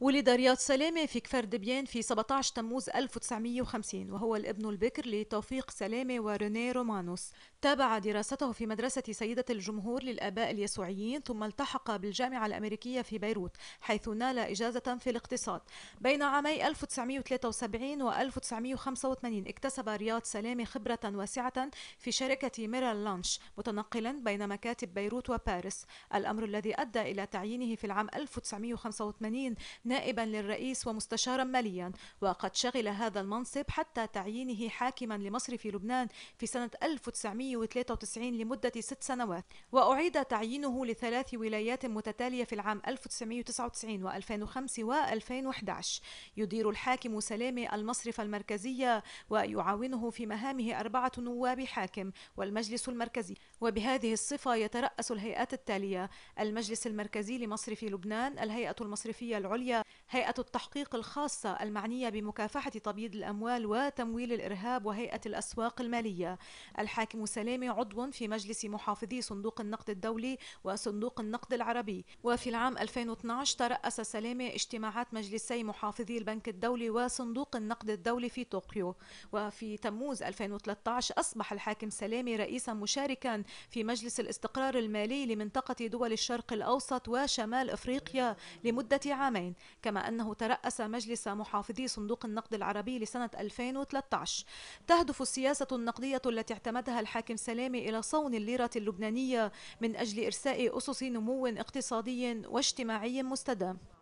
ولد رياض سلامة في كفر دبيان في 17 تموز 1950 وهو الابن البكر لتوفيق سلامة وريني رومانوس تابع دراسته في مدرسة سيدة الجمهور للآباء اليسوعيين ثم التحق بالجامعة الأمريكية في بيروت حيث نال إجازة في الاقتصاد بين عامي 1973 و 1985 اكتسب رياض سلامة خبرة واسعة في شركة ميرال لانش متنقلا بين مكاتب بيروت وباريس الأمر الذي أدى إلى تعيينه في العام 1985 نائبا للرئيس ومستشارا ماليا وقد شغل هذا المنصب حتى تعيينه حاكما لمصر في لبنان في سنة 1993 لمدة ست سنوات وأعيد تعيينه لثلاث ولايات متتالية في العام 1999 و2005 و2011 يدير الحاكم سلامي المصرف المركزية ويعاونه في مهامه أربعة نواب حاكم والمجلس المركزي وبهذه الصفة يترأس الهيئات التالية المجلس المركزي لمصرف لبنان الهيئة المصرفية العليا هيئة التحقيق الخاصة المعنية بمكافحة تبييض الأموال وتمويل الإرهاب وهيئة الأسواق المالية الحاكم سلامي عضو في مجلس محافظي صندوق النقد الدولي وصندوق النقد العربي وفي العام 2012 ترأس سلامي اجتماعات مجلسي محافظي البنك الدولي وصندوق النقد الدولي في طوكيو وفي تموز 2013 أصبح الحاكم سلامي رئيسا مشاركا في مجلس الاستقرار المالي لمنطقة دول الشرق الأوسط وشمال أفريقيا لمدة عامين كما أنه ترأس مجلس محافظي صندوق النقد العربي لسنة 2013 تهدف السياسة النقدية التي اعتمدها الحاكم سلامي إلى صون الليرة اللبنانية من أجل إرساء أسس نمو اقتصادي واجتماعي مستدام